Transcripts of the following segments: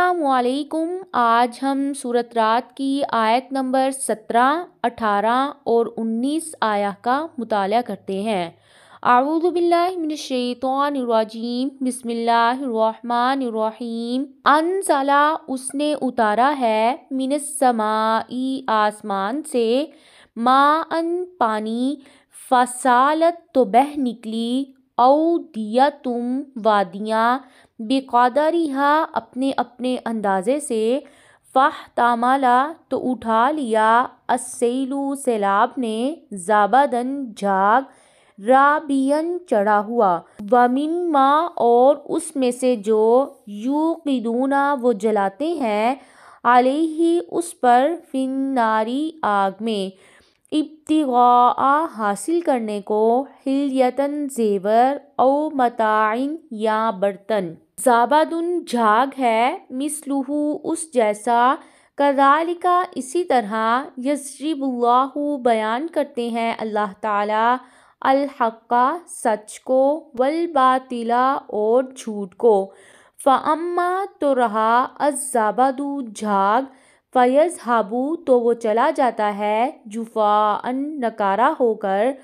असलकुम आज हम सूरत रात की आयत नंबर सत्रह अठारह और उन्नीस आया का मुताल करते हैं आऊदबिल्लाशैतवानरजीम बिसमीम अनजला उसने उतारा है मिनसमाई आसमान से मा अन पानी फसालत तो बह निकली तुम वादियाँ रिहा अपने अपने अंदाज़े से फ़ाह तामाला तो उठा लिया असैलू सैलाब ने जाबादन झाग राबियन चढ़ा हुआ माँ और उसमें से जो यू किदूना वो जलाते हैं आले ही उस पर नारी आग में इब्तिगा हासिल करने को हिलयतन जेवर ओ मताइन या बर्तन जाबादुन झाग है मिसलूहू उस जैसा कदालिका इसी तरह यजरिबुल्लाहु बयान करते हैं अल्लाह ताला अलहक़ा सच को वल बातिला और झूठ को फ़म्मा तो रहा अजाबादू झाग हाबू तो वह चला जाता है जुफ़ा अन नकारा होकर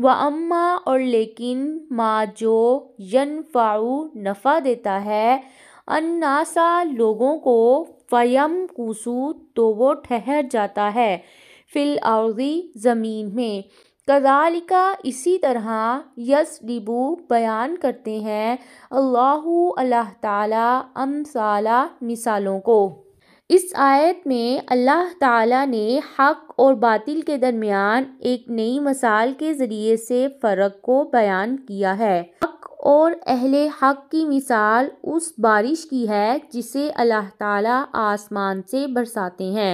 व अम्मा और लेकिन माँ जो यन यनफ़ाऊ नफ़ा देता है अन्नासा लोगों को फ़यम कुसू तो वो ठहर जाता है फिल आर्जी ज़मीन में कदालिका इसी तरह यस डिबू बयान करते हैं अल्लाह अल्लाह ताला अमसाला मिसालों को इस आयत में अल्लाह ताला ने हक और बातिल के दरमियान एक नई मसाल के ज़रिए से फ़र्क को बयान किया है हक और अहले हक की मिसाल उस बारिश की है जिसे अल्लाह ताला आसमान से बरसाते हैं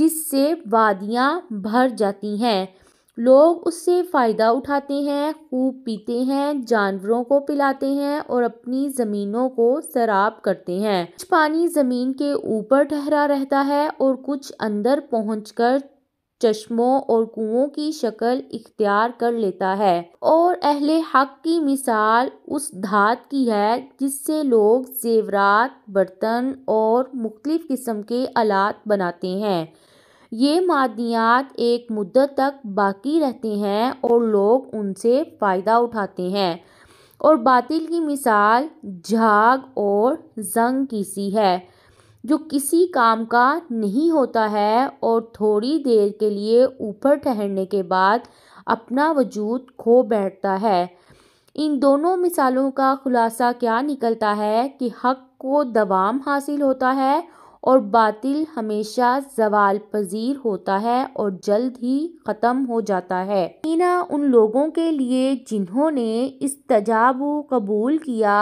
जिससे वादियाँ भर जाती हैं लोग उससे फ़ायदा उठाते हैं खूब पीते हैं जानवरों को पिलाते हैं और अपनी ज़मीनों को शराब करते हैं कुछ पानी ज़मीन के ऊपर ठहरा रहता है और कुछ अंदर पहुंचकर चश्मों और कुओं की शक्ल इख्तियार कर लेता है और अहले हक की मिसाल उस धात की है जिससे लोग जेवरात बर्तन और मुख्तलिफ़ किस्म के आलात बनाते हैं ये मादनियात एक मुद्दत तक बाकी रहते हैं और लोग उनसे फ़ायदा उठाते हैं और बातिल की मिसाल झाग और जंग की सी है जो किसी काम का नहीं होता है और थोड़ी देर के लिए ऊपर ठहरने के बाद अपना वजूद खो बैठता है इन दोनों मिसालों का खुलासा क्या निकलता है कि हक को दवाम हासिल होता है और बातिल हमेशा ज़वाल पज़ीर होता है और जल्द ही ख़त्म हो जाता है मीना उन लोगों के लिए जिन्होंने इस तजाब कबूल किया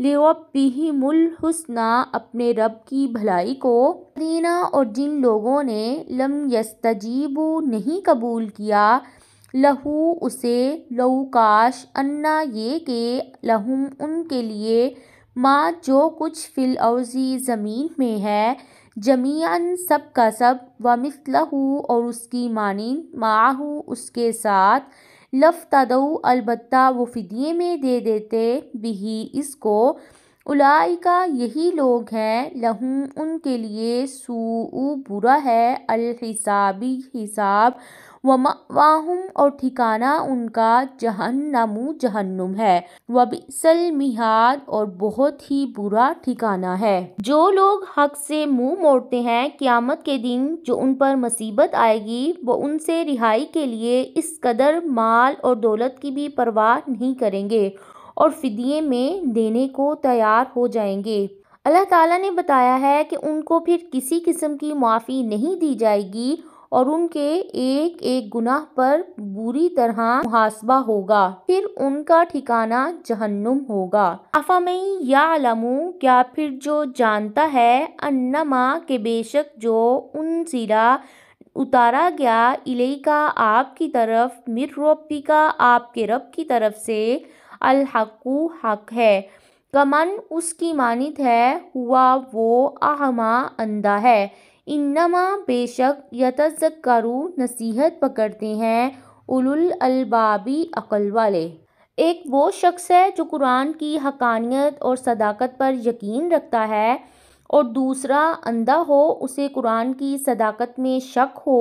लियोपिहिमुल हुस्ना अपने रब की भलाई को रीना और जिन लोगों ने लम यस्तजीब नहीं कबूल किया लहू उसे लहू काश अन्ना ये के लहुम उनके लिए माँ जो कुछ फ़िल ज़मीन में है जमीन सब का सब व मिसलहू और उसकी मानंद माहू उसके साथ लफ तदऊ अलबत् वो फ़िदिये में दे देते भी इसको उलाई का यही लोग हैं लहू उनके लिए सू बुरा है अलहिसाबी हिसाब वाहुम और ठिकाना उनका जहन्नमु जहन्नुम है वबिसल मिहाद और बहुत ही बुरा ठिकाना है जो लोग हक से मुंह मोड़ते हैं क्यामत के दिन जो उन पर मुसीबत आएगी वो उनसे रिहाई के लिए इस कदर माल और दौलत की भी परवाह नहीं करेंगे और फिदिये में देने को तैयार हो जाएंगे अल्लाह ताला ने बताया है कि उनको फिर किसी किस्म की माफी नहीं दी जाएगी और उनके एक एक गुनाह पर बुरी तरह मुहासबा होगा फिर उनका ठिकाना जहन्नुम होगा अफामई या अलमू क्या फिर जो जानता है अन्नमा के बेशक जो उन सिरा उतारा गया इले का आपकी तरफ मिर रोपी का आपके रब की तरफ से अलहकू हक है कमन उसकी मानित है हुआ वो आहमा अंधा है इन्नमा बेशक यतज़क्करू नसीहत पकड़ते हैं उलुल अलबाबी अकल वाले एक वो शख्स है जो कुरान की हकानियत और सदाकत पर यकीन रखता है और दूसरा अंधा हो उसे कुरान की सदाकत में शक हो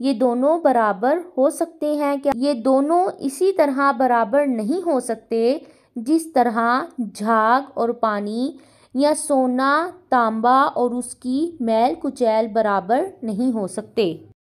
ये दोनों बराबर हो सकते हैं क्या ये दोनों इसी तरह बराबर नहीं हो सकते जिस तरह झाग और पानी या सोना तांबा और उसकी मैल कुचैल बराबर नहीं हो सकते